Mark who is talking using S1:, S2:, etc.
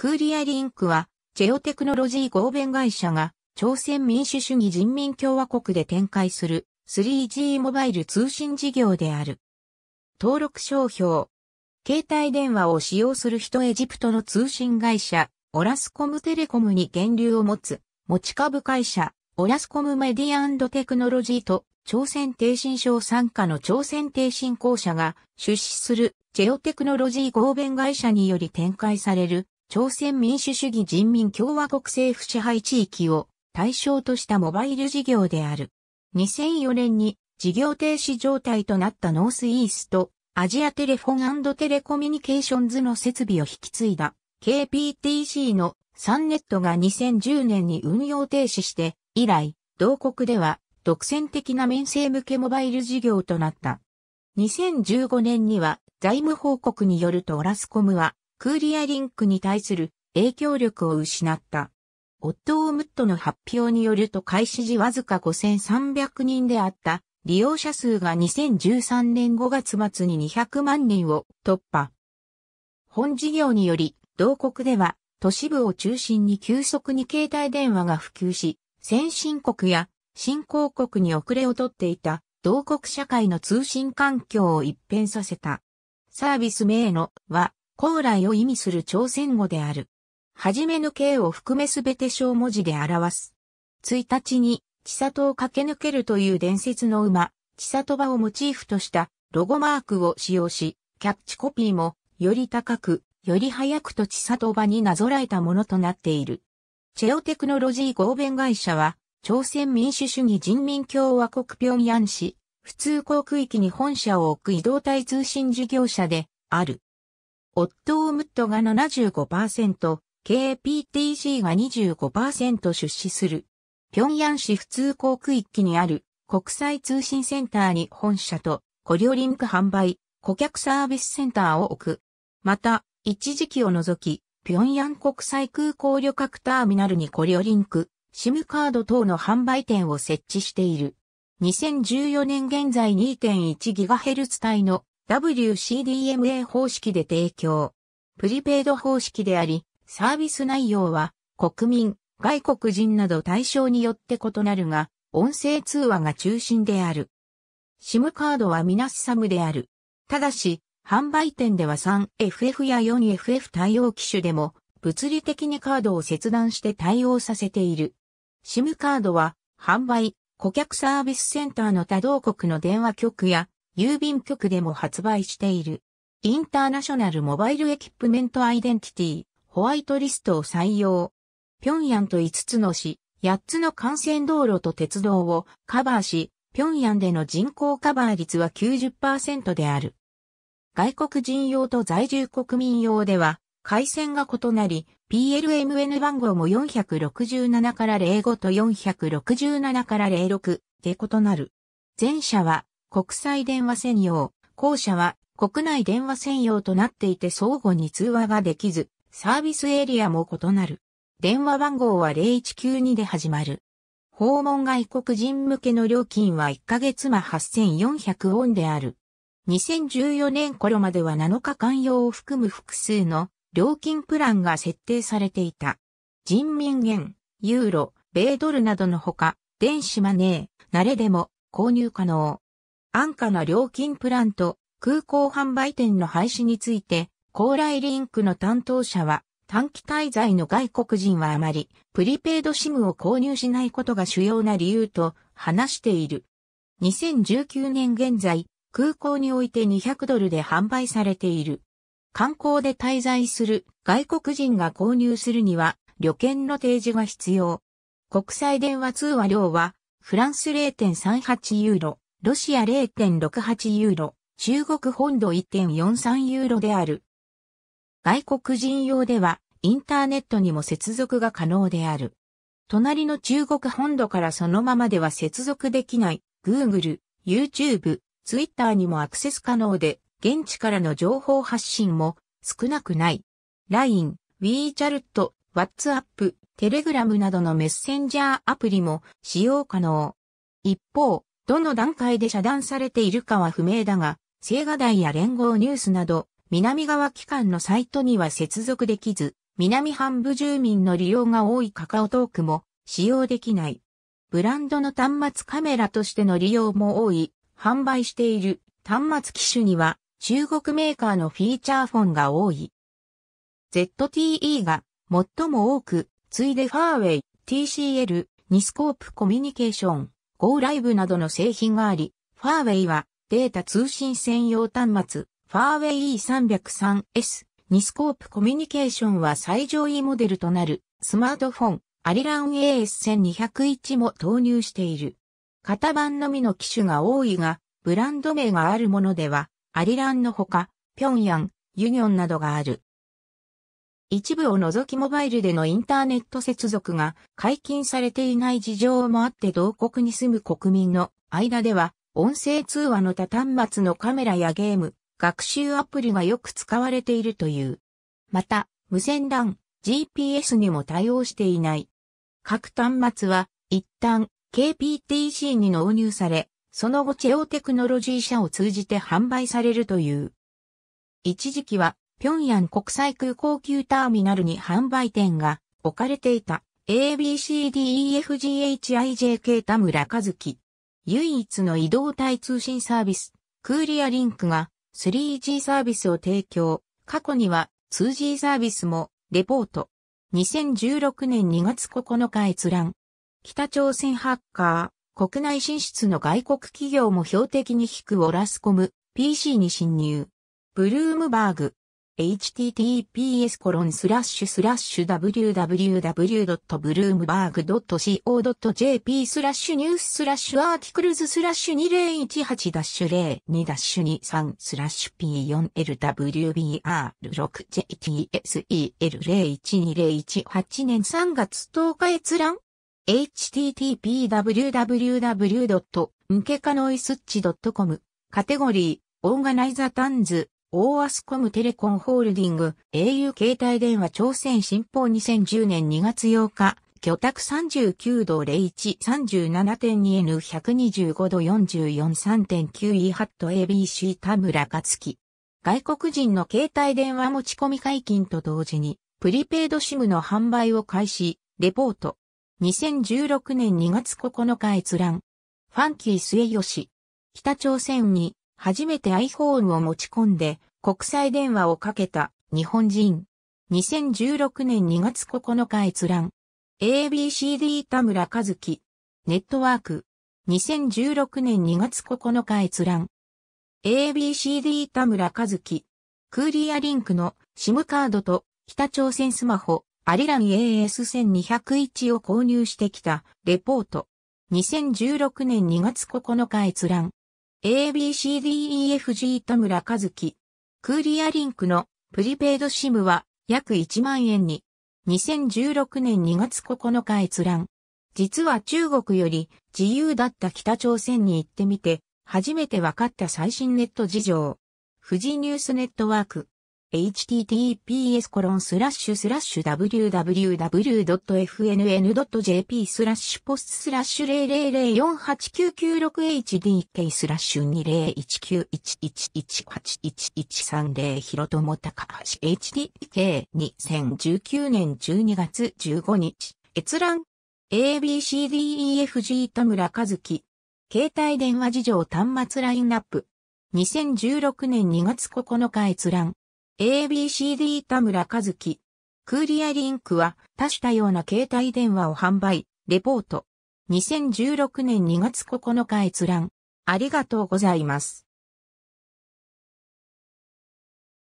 S1: クーリアリンクは、チェオテクノロジー合弁会社が、朝鮮民主主義人民共和国で展開する 3G モバイル通信事業である。登録商標。携帯電話を使用する人エジプトの通信会社、オラスコムテレコムに源流を持つ、持ち株会社、オラスコムメディアテクノロジーと、朝鮮低信省傘下の朝鮮低信公社が出資するチェオテクノロジー合弁会社により展開される朝鮮民主主義人民共和国政府支配地域を対象としたモバイル事業である。2004年に事業停止状態となったノースイースト、アジアテレフォンテレコミュニケーションズの設備を引き継いだ KPTC のサンネットが2010年に運用停止して、以来、同国では独占的な民生向けモバイル事業となった。2015年には財務報告によるとオラスコムはクーリアリンクに対する影響力を失った。オットー・ムットの発表によると開始時わずか5300人であった利用者数が2013年5月末に200万人を突破。本事業により、同国では都市部を中心に急速に携帯電話が普及し、先進国や新興国に遅れをとっていた同国社会の通信環境を一変させた。サービス名のは高麗を意味する朝鮮語である。はじめの形を含めすべて小文字で表す。1日に、千里を駆け抜けるという伝説の馬、千里馬をモチーフとしたロゴマークを使用し、キャッチコピーも、より高く、より早くと千里馬になぞらえたものとなっている。チェオテクノロジー合弁会社は、朝鮮民主主義人民共和国平壌市、普通航空域に本社を置く移動体通信事業者で、ある。オットー・ムットが75%、KPTC が25%出資する。平壌市普通航空域にある国際通信センターに本社とコリオリンク販売、顧客サービスセンターを置く。また、一時期を除き、平壌国際空港旅客ターミナルにコリオリンク、シムカード等の販売店を設置している。2014年現在 2.1GHz 帯の WCDMA 方式で提供。プリペイド方式であり、サービス内容は国民、外国人など対象によって異なるが、音声通話が中心である。SIM カードはみなしサムである。ただし、販売店では 3FF や 4FF 対応機種でも、物理的にカードを切断して対応させている。SIM カードは、販売、顧客サービスセンターの多動国の電話局や郵便局でも発売している。インターナショナルモバイルエキプメントアイデンティティ、ホワイトリストを採用。平壌と5つの市、8つの幹線道路と鉄道をカバーし、平壌での人口カバー率は90%である。外国人用と在住国民用では、回線が異なり、PLMN 番号も467から05と467から06で異なる。前者は国際電話専用、後者は国内電話専用となっていて相互に通話ができず、サービスエリアも異なる。電話番号は0192で始まる。訪問外国人向けの料金は1ヶ月間8400ウォンである。2014年頃までは7日間用を含む複数の料金プランが設定されていた。人民元、ユーロ、米ドルなどのほか、電子マネー、慣れでも購入可能。安価な料金プランと空港販売店の廃止について、高麗リンクの担当者は、短期滞在の外国人はあまり、プリペイドシムを購入しないことが主要な理由と話している。2019年現在、空港において200ドルで販売されている。観光で滞在する外国人が購入するには、旅券の提示が必要。国際電話通話料は、フランス0.38ユーロ、ロシア0.68ユーロ、中国本土1.43ユーロである。外国人用では、インターネットにも接続が可能である。隣の中国本土からそのままでは接続できない Google、YouTube、Twitter にもアクセス可能で、現地からの情報発信も少なくない。LINE、WeChat、WhatsApp、Telegram などのメッセンジャーアプリも使用可能。一方、どの段階で遮断されているかは不明だが、青瓦台や連合ニュースなど、南側機関のサイトには接続できず、南半部住民の利用が多いカカオトークも使用できない。ブランドの端末カメラとしての利用も多い、販売している端末機種には中国メーカーのフィーチャーフォンが多い。ZTE が最も多く、次いでファーウェイ、TCL、ニスコープコミュニケーション、Go ライブなどの製品があり、ファーウェイはデータ通信専用端末、ファーウェイ E303S にスコープコミュニケーションは最上位モデルとなるスマートフォン、アリラン AS1201 も投入している。型番のみの機種が多いが、ブランド名があるものでは、アリランのほか、ピョンヤン、ユニョンなどがある。一部を除きモバイルでのインターネット接続が解禁されていない事情もあって同国に住む国民の間では、音声通話の他端末のカメラやゲーム、学習アプリがよく使われているという。また、無線 LAN、GPS にも対応していない。各端末は一旦 KPTC に納入され、その後チェオテクノロジー社を通じて販売されるという。一時期は平壌国際空港級ターミナルに販売店が置かれていた ABCDEFGHIJK 田村和樹。唯一の移動体通信サービス、クーリアリンクが 3G サービスを提供。過去には 2G サービスもレポート。2016年2月9日閲覧。北朝鮮ハッカー、国内進出の外国企業も標的に引くオラスコム、PC に侵入。ブルームバーグ。https www.bloomberg.co.jp n e w s a r t i c l e s 2018-02-23 P4LWBR6JTSEL01208 年3月10日閲覧 h t t p w w w m k e k a n o i s i c h c o m カテゴリーオーガナイザータンズオーアスコムテレコンホールディング、au 携帯電話朝鮮新報2010年2月8日、居宅39度01、37.2N125 度44、3.9E ハット ABC 田村克樹。外国人の携帯電話持ち込み解禁と同時に、プリペイドシムの販売を開始、レポート。2016年2月9日閲覧。ファンキー末吉。北朝鮮に初めて iPhone を持ち込んで国際電話をかけた日本人。2016年2月9日閲覧。ABCD 田村和樹。ネットワーク。2016年2月9日閲覧。ABCD 田村和樹。クーリアリンクの SIM カードと北朝鮮スマホアリラン AS1201 を購入してきたレポート。2016年2月9日閲覧。ABCDEFG 田村和樹。クーリアリンクのプリペイドシムは約1万円に。2016年2月9日閲覧。実は中国より自由だった北朝鮮に行ってみて、初めて分かった最新ネット事情。富士ニュースネットワーク。https://www.fnn.jp スラッシュポススラッシュ0 0 4 8 9 9 6 h d k スラッシュ201911181130ひろともたかはし hdk2019 年12月15日閲覧 ABCDEFG 田村和樹携帯電話事情端末ラインナップ2016年2月9日閲覧 ABCD 田村和樹。クーリアリンクは多種多様な携帯電話を販売、レポート。2016年2月9日閲覧。ありがとうございます。